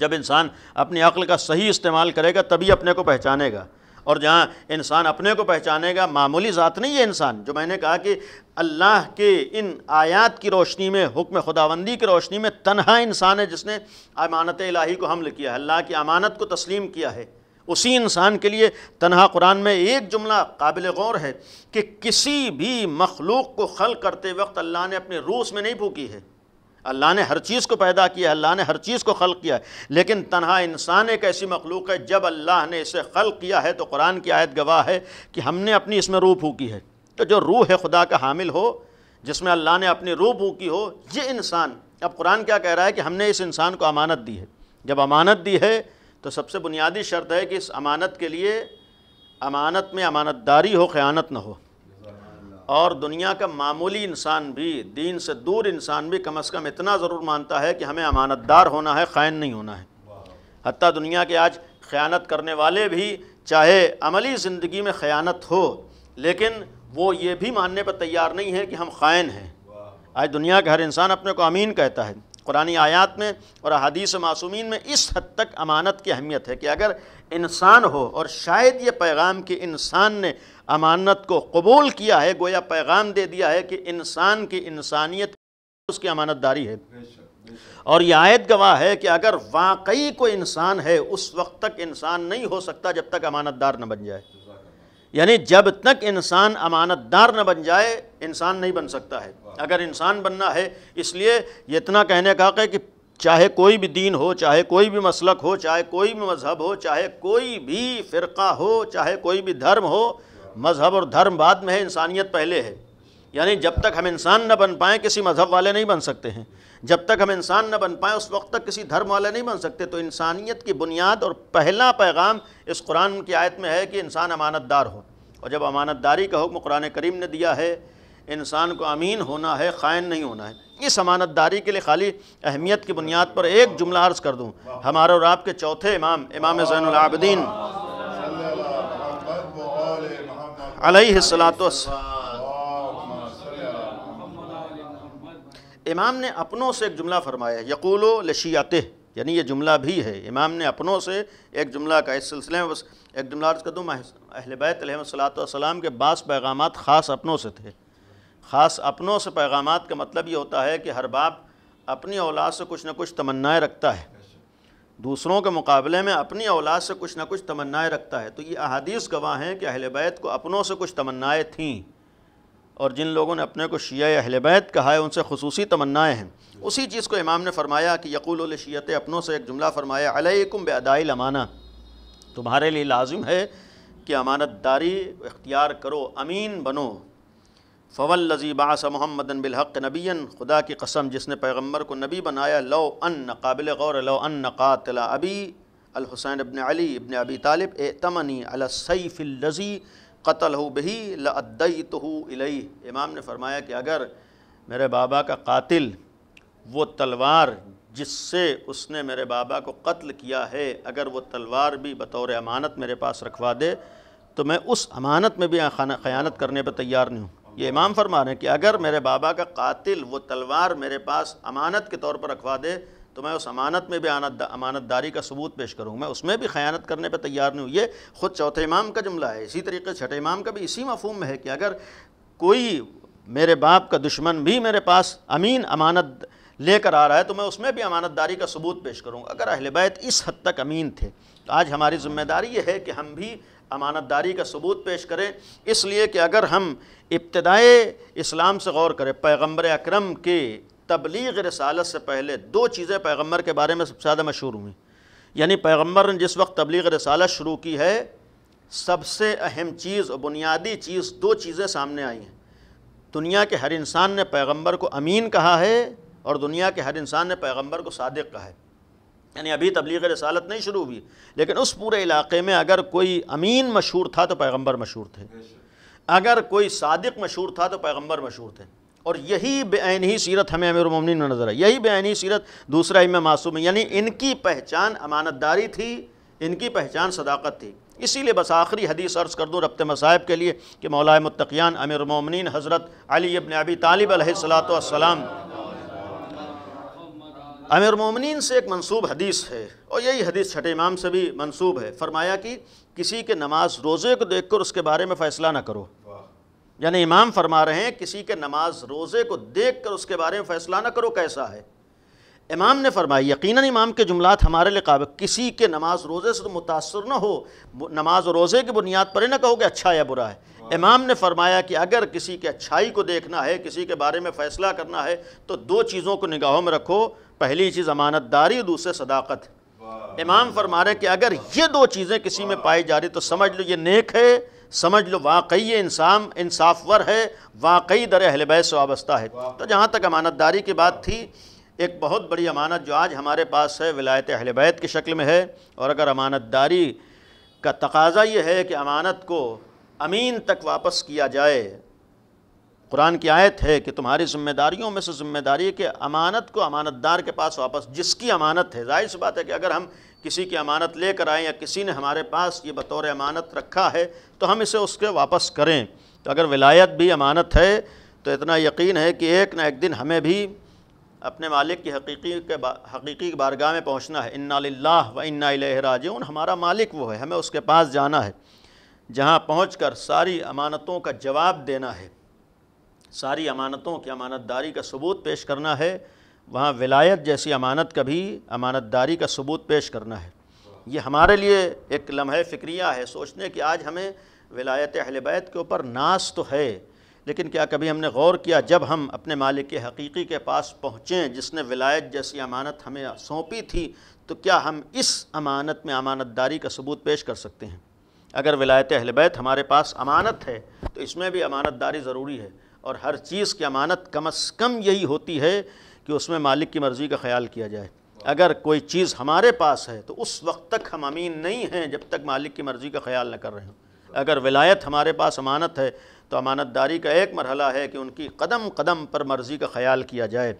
जब इंसान अपनी अक्ल का सही इस्तेमाल करेगा तभी अपने को पहचानेगा और जहाँ इंसान अपने को पहचानेगा मामूली ज़ात नहीं है इंसान जो मैंने कहा कि अल्लाह के इन आयात की रोशनी में हुक्म खुदाबंदी की रोशनी में तनहा इंसान है जिसने अमानत इलाही को हमल किया है अल्लाह की अमानत को तस्लीम किया है उसी इंसान के लिए तनहा कुरान में एक जुमला काबिल गौर है कि किसी भी मखलूक को खल करते वक्त अल्लाह ने अपने रूस में नहीं फूकी है अल्लाह ने हर चीज़ को पैदा किया अल्लाह ने हर चीज़ को खल किया है लेकिन तनहा इंसान एक ऐसी मखलूक है जब अल्लाह ने इसे खल किया है तो कुरान की आयत गवाह है कि हमने अपनी इसमें रूह फूकी है तो जो रूह है खुदा का हामिल हो जिसमें अल्लाह ने अपनी रूह फूकी हो ये इंसान अब कुरान क्या कह रहा है कि हमने इस इंसान को अमानत दी है जब अमानत दी है तो सबसे बुनियादी शर्त है कि इस अमानत के लिए अमानत में अमानतदारी हो ख़यानत ना हो और दुनिया का मामूली इंसान भी दीन से दूर इंसान भी कम अज़ कम इतना ज़रूर मानता है कि हमें अमानतदार होना है ख़ैन नहीं होना है हती दुनिया के आज ख़यानत करने वाले भी चाहे अमली ज़िंदगी में ख़यानत हो लेकिन वो ये भी मानने पर तैयार नहीं है कि हम ख़ैन हैं आज दुनिया का हर इंसान अपने को अमीन कहता है कुरानी आयात में और अदीस मासूमिन में इस हद तक अमानत की अहमियत है कि अगर इंसान हो और शायद ये पैगाम कि इंसान ने अमानत को कबूल किया है गोया पैगाम दे दिया है कि इंसान की इंसानियत उसकी अमानतदारी है और यह आयत गवाह है कि अगर वाकई कोई इंसान है उस वक्त तक इंसान नहीं हो सकता जब तक अमानतदार न बन जाए यानी जब तक इंसान अमानतदार न बन जाए इंसान नहीं बन सकता है अगर इंसान बनना है इसलिए इतना कहने का है कि चाहे कोई भी दीन हो चाहे कोई भी मसलक हो चाहे कोई भी मज़हब हो चाहे कोई भी फ़िरका हो चाहे कोई भी धर्म हो मज़हब और धर्म बाद में है इंसानियत पहले है यानी जब तक हम इंसान न बन पाएँ किसी मज़हब वाले नहीं बन सकते हैं जब तक हम इंसान न बन पाएँ उस वक्त तक किसी धर्म वाले नहीं बन सकते तो इंसानियत की बुनियाद और पहला पैगाम इस कुरान की आयत में है कि इंसान अमानतदार हो और जब अमानतदारी का हुक्म कुरान करीम ने दिया है इंसान को अमीन होना है ख़ायन नहीं होना है इस अमानतदारी के लिए खाली अहमियत की बुनियाद पर एक जुमला अर्ज़ कर दूँ हमारे और आपके चौथे इमाम इमाम ज़ैनदीन अलैहिस्सलातुस इमाम ने अपनों से एक जुमला फरमाया यकूलो लशियात यानी ये जुमला भी है इमाम ने अपनों से एक जुमला का इस सिलसिले में बस एक जुमला अर्ज़ कर दूँ अहल बैत सलाम के बास पैगाम ख़ास अपनों से थे ख़ास अपनों से पैगाम का मतलब ये होता है कि हर बाप अपनी औलाद से कुछ ना कुछ तमन्नाएँ रखता है दूसरों के मुकाबले में अपनी औलाद से कुछ ना कुछ तमन्नाएँ रखता है तो ये अहादीस गवाह हैं कि अहल बैत को अपनों से कुछ तमन्नाएँ थीं और जिन लोगों ने अपने को शीय अहल बैत कहा है उनसे खसूसी तमन्नाएँ हैं उसी चीज़ को इमाम ने फरमाया कि यकूल शीयत अपनों से एक जुमला फरमाया अलैकुम बेदाई अमाना तुम्हारे लिए लाजिम है कि अमानत दारी इख्तियार करो अमीन बनो फ़वल लजीबास मोहम्मदन बिलहक नबी खुदा की कसम जिसने पैगम्बर को नबी बनाया लो अन काबिल गौर लो अन कातला अबी अलहुसैन अबन अली इबन अबी तालब ए तमनी अलसैफ़िलजी कतल हो बही लद्दई तो अलई इमाम ने फरमाया कि अगर मेरे बाबा का कातिल वो तलवार जिससे उसने मेरे बाबा को कत्ल किया है अगर वो तलवार भी बतौर अमानत मेरे पास रखवा दे तो मैं उस अमानत में भी ख़यानत करने पर तैयार नहीं हूँ ये इमाम फरमा रहे हैं कि अगर मेरे बाबा का कातिल वो तलवार मेरे पास अमानत के तौर पर रखवा दे तो मैं उस अमानत में भी अमानत अमानतदारी का सबूत पेश करूँ मैं उसमें भी ख़यानत करने पर तैयार नहीं हूँ ये ख़ुद चौथे इमाम का जुमला है इसी तरीके से छठे इमाम का भी इसी मफहम में है कि अगर कोई मेरे बाप का दुश्मन भी मेरे पास अमीन अमानत लेकर आ रहा है तो मैं उसमें भी अमानतदारी का सबूत पेश करूँगा अगर अहल बैत इस हद तक अमीन थे तो आज हमारी जिम्मेदारी ये है कि हम भी अमानतदारी का सबूत पेश करें इसलिए कि अगर हम इब्तदाए इस्लाम से गौर करें पैगम्बर अक्रम के तबलीग रसालत से पहले दो चीज़ें पैगम्बर के बारे में सबसे ज़्यादा मशहूर हुई यानी पैगम्बर ने जिस वक्त तबलीग रसालत शुरू की है सबसे अहम चीज़ और बुनियादी चीज़ दो चीज़ें सामने आई हैं दुनिया के हर इंसान ने पैगम्बर को अमीन कहा है और दुनिया के हर इंसान ने पैगम्बर को सादिक कहा है यानी अभी तबलीग रसालत नहीं शुरू हुई लेकिन उस पूरे इलाके में अगर कोई अमीन मशहूर था तो पैगम्बर मशहूर थे अगर कोई सादक मशहूर था तो पैगम्बर मशहूर थे और यही बेन ही सीरत हमें अमीर उमिन में नज़र आई यही बेन ही सीरत दूसरा में मासूम है यानी इनकी पहचान अमानतदारी थी इनकी पहचान सदाकत थी इसीलिए बस आखिरी हदीस अर्ज़ कर दूँ रबत मसाहब के लिए कि मौलाए मुतकियान अमिर ममन हज़रत अली इबन अबी तालिब सलात अमिर मोमिन से एक मंसूब हदीस है और यही हदीस छठे इमाम से भी मंसूब है फरमाया कि किसी के नमाज रोज़े को देख कर उसके बारे में फ़ैसला ना करो यानी इमाम फरमा रहे हैं किसी के नमाज रोज़े को देख कर उसके बारे में फ़ैसला ना करो कैसा है इमाम ने फरमाया यकीनन इमाम के जुमलात हमारे लिए काबिल किसी के नमाज रोज़े से तो मुतासर ना हो नमाज रोज़े की बुनियाद पर ही ना कहोगे अच्छा या बुरा है इमाम ने फरमाया कि अगर किसी के अच्छाई को देखना है किसी के बारे में फ़ैसला करना है तो दो चीज़ों को निगाहों में रखो पहली चीज़ अमानतदारी दूसरे सदाकत इमाम फरमा रहे कि अगर ये दो चीज़ें किसी में पाई जा रही तो समझ लो ये नेक है समझ लो वाकई इंसान इंसाफवर है वाकई दर अहलबैत से वाबस्ता है तो जहाँ तक अमानतदारी की बात थी एक बहुत बड़ी अमानत जो आज हमारे पास है विलायत अहलबैत की शक्ल में है और अगर अमानतदारी का तकाजा ये है कि अमानत को अमीन तक वापस किया जाए कुरान की आयत है कि तुम्हारी जिम्मेदारियों में से जिम्मेदारी के अमानत को अमानतदार के पास वापस जिसकी अमानत है जाहिर सी बात है कि अगर हम किसी की अमानत लेकर आएँ या किसी ने हमारे पास ये बतौर अमानत रखा है तो हम इसे उसके वापस करें तो अगर विलायत भी अमानत है तो इतना यकीन है कि एक ना एक दिन हमें भी अपने मालिक की हकीकी के हकीकी बारगाह में पहुँचना है इन्ना लाला व इन्ना राजून हमारा मालिक वो है हमें उसके पास जाना है जहाँ पहुँच कर सारी अमानतों का जवाब देना है सारी अमानतों की अमानतदारी का सबूत पेश करना है वहाँ विलायत जैसी अमानत का भी अमानतदारी का सबूत पेश करना है ये हमारे लिए एक लम्हे फ़िक्रिया है सोचने कि आज हमें विलायत अहलबैत के ऊपर नाश तो है लेकिन क्या कभी हमने गौर किया जब हम अपने मालिक हकीकी के पास पहुँचें जिसने विलायत जैसी अमानत हमें सौंपी थी तो क्या हम इस अमानत में अमानतदारी का सबूत पेश कर सकते हैं अगर विलायत अहलबैत हमारे पास अमानत है तो इसमें भी अमानतदारी ज़रूरी है और हर चीज़ की अमानत कम अज़ कम यही होती है कि उसमें मालिक की मर्ज़ी का ख्याल किया जाए अगर कोई चीज़ हमारे पास है तो उस वक्त तक हम अमीन नहीं हैं जब तक मालिक की मर्ज़ी का ख्याल न कर रहे हों अगर विलायत हमारे पास अमानत है तो अमानतदारी का एक मरहला है कि उनकी कदम कदम पर मर्ज़ी का ख्याल किया जाए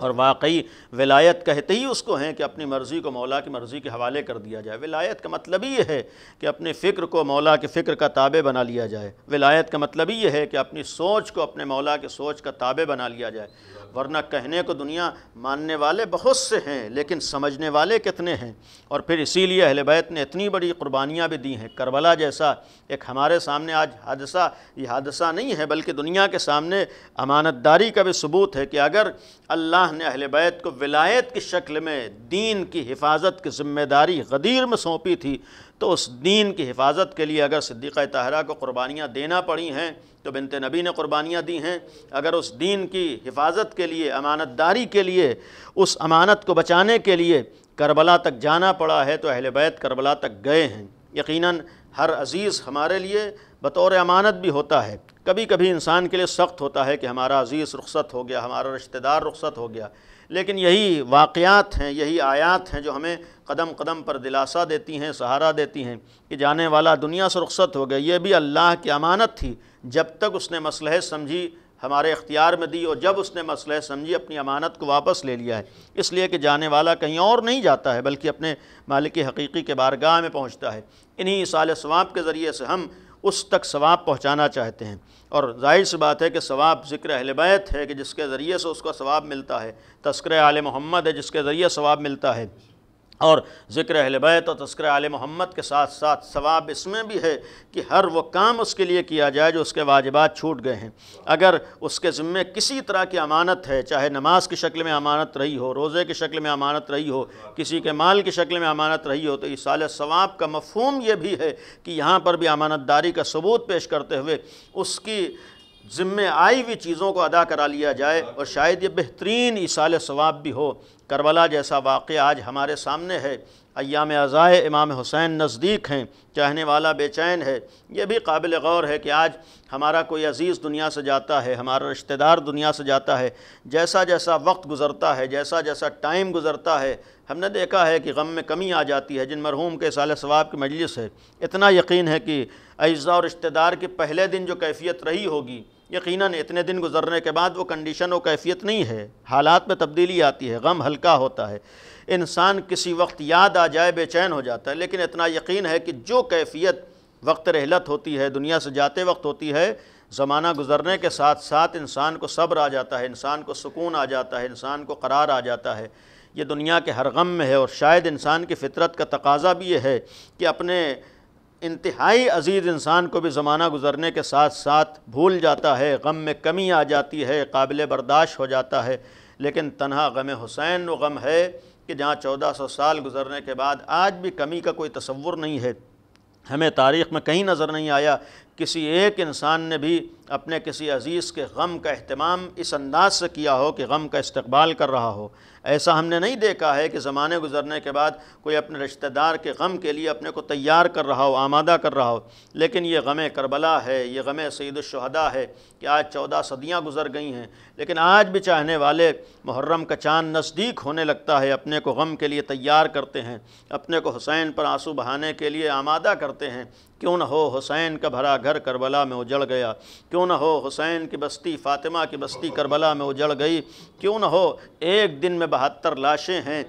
और वाकई विलायत कहते ही उसको हैं कि अपनी मर्ज़ी को मौला की मर्ज़ी के हवाले कर दिया जाए विलायत का मतलब ये है कि अपने फ़िक्र को मौला के फ़िक्र का ताबे बना लिया जाए विलायत का मतलब ये है कि अपनी सोच को अपने मौला के सोच का ताबे बना लिया जाए वरना कहने को दुनिया मानने वाले बहुत से हैं लेकिन समझने वाले कितने हैं और फिर इसीलिए अहल बैत ने इतनी बड़ी कुर्बानियाँ भी दी हैं करबला जैसा एक हमारे सामने आज हादसा ये हादसा नहीं है बल्कि दुनिया के सामने अमानतदारी का भी सबूत है कि अगर अल्लाह ने अहल बैत को विलायत की शक्ल में दीन की हिफाजत की जिम्मेदारी गदीर में सौंपी थी तो उस दीन की हिफाजत के लिए अगर सिद्दीक़ तहरा को कुर्बानियाँ देना पड़ी हैं तो बिनत नबी ने कुर्बानियाँ दी हैं अगर उस दीन की हिफाजत के लिए अमानत दारी के लिए उस अमानत को बचाने के लिए करबला तक जाना पड़ा है तो अहल बैत करबला तक गए हैं यकीनन हर अज़ीज़ हमारे लिए बतौर अमानत भी होता है कभी कभी इंसान के लिए सख्त होता है कि हमारा अज़ीज़ रुखसत हो गया हमारा रिश्तेदार रुख़त हो गया लेकिन यही वाक़ात हैं यही आयात हैं जो हमें कदम कदम पर दिलासा देती हैं सहारा देती हैं कि जाने वाला दुनिया से रुखत हो गया ये भी अल्लाह की अमानत थी जब तक उसने मसलह समझी हमारे अख्तियार में दी और जब उसने मसलह समझी अपनी अमानत को वापस ले लिया है इसलिए कि जाने वाला कहीं और नहीं जाता है बल्कि अपने मालिक हकीकी के बारगाह में पहुँचता है इन्हीं साल स्वाब के ज़रिए से हम उस तक सवाब पहुँचाना चाहते हैं और जाहिर सी बात है कि सवाब ज़िक्र अहलबैत है कि जिसके ज़रिए से उसका सवाब मिलता है तस्कर आल मोहम्मद है जिसके ज़रिए सवाब मिलता है और ज़िक्र बैत और तस्कर आल मोहम्मद के साथ साथ सवाब इसमें भी है कि हर वो काम उसके लिए किया जाए जो उसके वाजिबात छूट गए हैं अगर उसके ज़िम्मे किसी तरह की अमानत है चाहे नमाज की शक्ल में अमानत रही हो रोज़े की शक्ल में अमानत रही हो किसी के माल की शक्ल में अमानत रही हो तो इस साल सवाब का मफहम यह भी है कि यहाँ पर भी अमानतदारी का सबूत पेश करते हुए उसकी ज़िम्मे आई हुई चीज़ों को अदा करा लिया जाए और शायद ये बेहतरीन इसाल सवाब भी हो करबला जैसा वाक़ आज हमारे सामने है अयाम अज़ाए इमाम हुसैन नज़दीक हैं चाहने वाला बेचैन है ये भी काबिल गौर है कि आज हमारा कोई अज़ीज़ दुनिया से जाता है हमारा रिश्तेदार दुनिया से जाता है जैसा जैसा वक्त गुज़रता है जैसा जैसा टाइम गुज़रता है हमने देखा है कि गम में कमी आ जाती है जिन मरहूम के साल सवाब की मजलिस है इतना यकीन है कि अज्जा और रिश्तेदार की पहले दिन जो कैफियत रही होगी यकीनन इतने दिन गुजरने के बाद वो कंडीशन और कैफियत नहीं है हालात में तब्दीली आती है गम हल्का होता है इंसान किसी वक्त याद आ जाए बेचैन हो जाता है लेकिन इतना यकीन है कि जो कैफियत वक्त रहलत होती है दुनिया से जाते वक्त होती है ज़माना गुजरने के साथ साथ इंसान को सब्र आ जाता है इंसान को सुकून आ जाता है इंसान को करार आ जाता है ये दुनिया के हर गम में है और शायद इंसान की फितरत का तकाजा भी ये है कि अपने इंतहाई अजीज़ इंसान को भी ज़माना गुजरने के साथ साथ भूल जाता है गम में कमी आ जाती है काबिल बर्दाश्त हो जाता है लेकिन तनहा गम हुसैन वो गम है कि जहाँ चौदह सौ साल गुजरने के बाद आज भी कमी का कोई तस्वुर नहीं है हमें तारीख़ में कहीं नज़र नहीं आया किसी एक इंसान ने भी अपने किसी अज़ीज़ के गम का अहतमाम इस अंदाज से किया हो कि गम का इस्तबाल कर रहा हो ऐसा हमने नहीं देखा है कि ज़माने गुजरने के बाद कोई अपने रिश्तेदार के गम के लिए अपने को तैयार कर रहा हो आमादा कर रहा हो लेकिन ये गम करबला है ये गम सैदुलशहदा है कि आज चौदह सदियाँ गुजर गई हैं लेकिन आज भी चाहने वाले मुहर्रम का चाँद नज़दीक होने लगता है अपने को गम के लिए तैयार करते हैं अपने को हुसैन पर आंसू बहाने के लिए आमादा करते हैं क्यों न हो हुसैन का भरा घर करबला में उजड़ गया क्यों क्यों ना हो हुसैन की बस्ती फ़ातिमा की बस्ती करबला में उजड़ गई क्यों ना हो एक दिन में बहत्तर लाशें हैं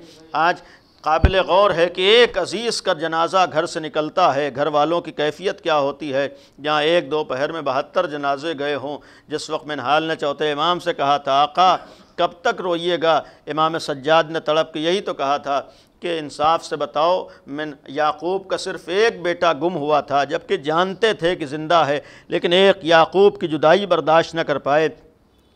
आज काबिल गौर है कि एक अज़ीज़ का जनाजा घर से निकलता है घर वालों की कैफियत क्या होती है जहाँ एक दोपहर में बहत्तर जनाजे गए हों जिस वक्त मैंने हाल ने चौथे इमाम से कहा था आका कब तक रोइएगा इमाम सज्जाद ने तड़प के यही तो कहा था कि इंसाफ से बताओ मैं याकूब का सिर्फ़ एक बेटा गुम हुआ था जबकि जानते थे कि ज़िंदा है लेकिन एक याकूब की जुदाई बर्दाश्त न कर पाए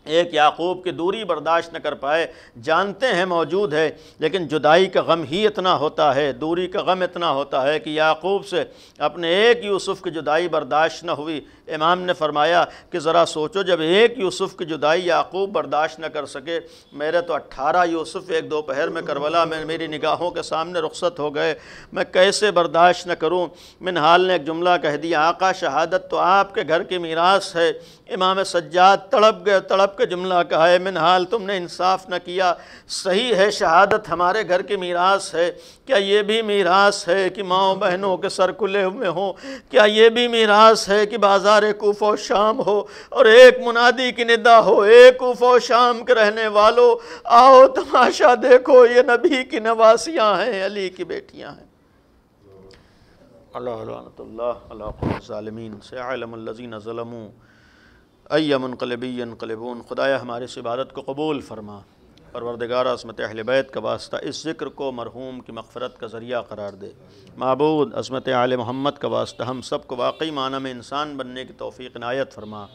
एक याकूब की दूरी बर्दाश्त न कर पाए जानते हैं मौजूद है लेकिन जुदाई का गम ही इतना होता है दूरी का गम इतना होता है कि याकूब से अपने एक यूसुफ़ की जुदाई बर्दाश्त न हुई इमाम ने फरमाया कि ज़रा सोचो जब एक यूसुफ़ की जुदाई याकूब बर्दाश्त न कर सके मेरे तो अट्ठारह यूसुफ़ एक दोपहर में करबला में मेरी निगाहों के सामने रुखसत हो गए मैं कैसे बर्दाश्त न करूँ मिनहाल ने एक जुमला कह दिया आका शहादत तो आपके घर की मीरास है इमाम सज्जाद तड़प गए तड़प का जुमला कहा है मिन हाल तुमने इंसाफ न किया सही है शहादत हमारे घर की मीरास है क्या ये भी मीरास है कि माओ बहनों के सर खुले हुए हों क्या ये भी मीरास है कि बाजार कोफ़ो शाम हो और एक मुनादी की निदा हो एक कोफो शाम के रहने वालों आओ तमाशा देखो ये नबी की नवासियाँ हैं अली की बेटियाँ हैं अल्लाह से आलमजीन ज़लमूँ अयमनकलबीन कलबून खुदाया हमारे इस इबादत को कबूल फरमा परवरदगार असमत अहल बैत का वास्ता इस ज़िक्र को मरहूम की मफ़रत का ज़रिया करार दे मबूद असमत आल मोहम्मद का वास्ता हम सब को वाकई माना में इंसान बनने की तोफ़ी नायत फरमा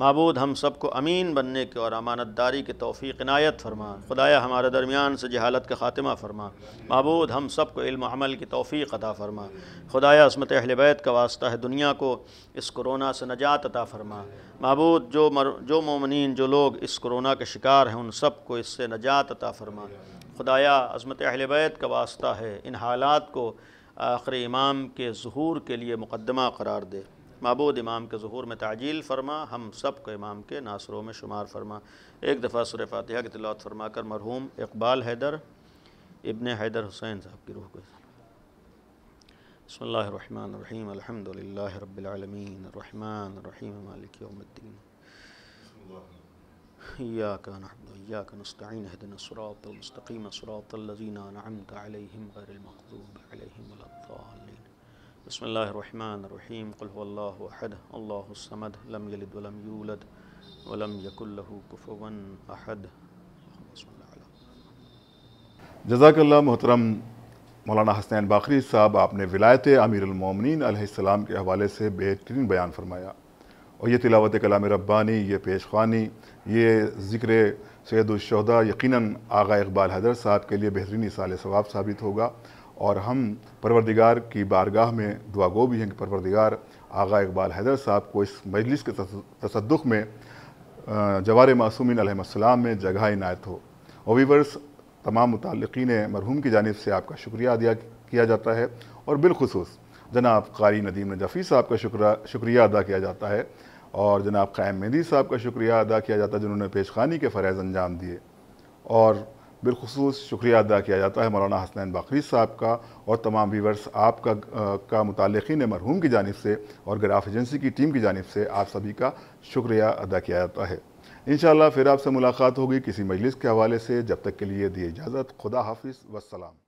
मबूद हम सबको अमीन बनने के और अमानतदारी की तोफ़ी इनायत फरमा खुदाया हमारे दरमियान से जहालत का ख़ात्मा फरमा मबूद हम सबको इल्म अमल की तोफ़ी अदा फरमा खुदाया इसमत अहल बैत का वास्ता है दुनिया को इस कोरोना से नजात अता फरमा मबूद जो मर जो ममिन जो लोग इस कोरोना के शिकार हैं उन सब को इससे नजात अता फरमा खुदाया अजमत अहल बैत का वास्ता है इन हालात को आखिर इमाम के जहूर के लिए मुकदमा करार दे معبود امام کے ظہور میں تعجیل فرما ہم سب کو امام کے ناصروں میں شمار فرما ایک دفعہ سورہ فاتحہ کی تلاوت فرما کر مرحوم اقبال حیدر ابن حیدر حسین صاحب کی روح کو بسم اللہ الرحمن الرحیم لله رب العالمين الرحمن الرحیم مالک يوم الدین اياك نعبد واياك نستعين اهدنا الصراط المستقيم صراط الذين انعمت عليهم غير المغضوب عليهم ولا الضالين बसमीम कल्हद अल्लासमद लम यलद वलम यूलद वलम यकुल्लह कुफवन अहद जजाकल्ला मोहतरम मौलाना हसनैन बाकरी साहब आपने विलायत अमीरमिन आसमाम के हवाले से बेहतरीन बयान फरमाया और ये तिलावत कलाम रब्बानी ये पेश खानी ये ज़िक्र सैदुलशहदा यकीन आगा इकबाल हैदर साहब के लिए बेहतरीन साल सवाब साबित होगा और हम परवरदिगार की बारगाह में दुआगो भी हैं कि परवरदिगार आगा इकबाल हैदर साहब को इस मजलिस के तसदुख में जवार मासूमिन अलैहिस्सलाम में जगह इनायत हो ओवीवर्स तमाम मुतलकिन मरहूम की जानब से आपका शुक्रिया अदा किया जाता है और बिलखसूस जनाब कारी नदीम नजफ़ी साहब का शुक्र शुक्रिया अदा किया जाता है और जनाब क़ायम मेदी साहब का शुक्रिया अदा किया जाता है जिन्होंने पेशखानी के फ़रज़ अंजाम दिए और बिलखसूस शुक्रिया अदा किया जाता है मौलाना हसनैन बकरी साहब का और तमाम वीवर्स आपका का मुतलकिन मरहूम की जानब से और ग्राफ एजेंसी की टीम की जानब से आप सभी का शुक्रिया अदा किया जाता है इन फिर आपसे मुलाकात होगी किसी मजलिस के हवाले से जब तक के लिए दिए इजाज़त खुदा हाफिज़ वसलम